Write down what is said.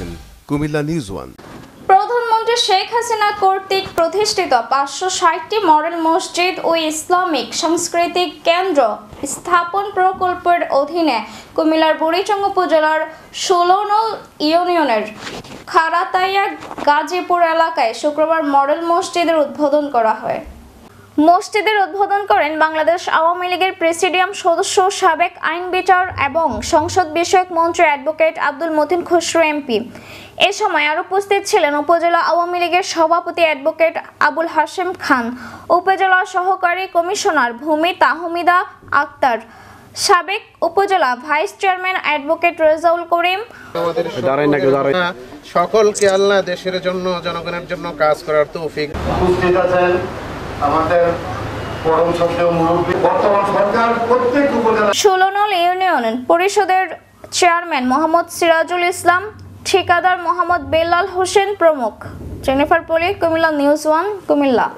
দেখছেন Comilla news one প্রধানমন্ত্রী শেখ হাসিনা কর্তৃক প্রতিষ্ঠিত পাঁচশো ষাটটি মডেল মসজিদ ও ইসলামিক সাংস্কৃতিক কেন্দ্র স্থাপন প্রকল্পের অধীনে কুমিল্লার বুড়িচং উপজেলার ষোলনল ইউনিয়নের খারাতাইয়া গাজীপুর এলাকায় শুক্রবার মডেল মসজিদের উদ্বোধন করা হয় মসজিদের উদ্বোধন করেন বাংলাদেশ আওয়ামী লীগের প্রেসিডিয়াম সদস্য সাবেক আইন বিচার এবং সংসদ বিষয়ক মন্ত্রী অ্যাডভোকেট আব্দুল মতিন খসরু এমপি এ সময় আর উপস্থিত ছিলেন উপজেলা আওয়ামী লীগের সভাপতি অ্যাডভোকেট আবুল হাশেম খান উপজেলা সহকারী কমিশনার ভূমি তাহমিদা আক্তার সাবেক upazila vice chairman advocate Rezaul Karim সকলকে আল্লাহ দেশের জন্য জনগণের জন্য কাজ করার তৌফিক উপস্থিত আছেন আমাদের পরম সত্য বর্তমান সরকার প্রত্যেক উপজেলা ইউনিয়ন পরিষদের চেয়ারম্যান মোহাম্মদ সিরাজুল ইসলাম ঠিকাদার মোহাম্মদ বেলাল হোসেন প্রমুখ Jennifer Poly Comilla news one Comilla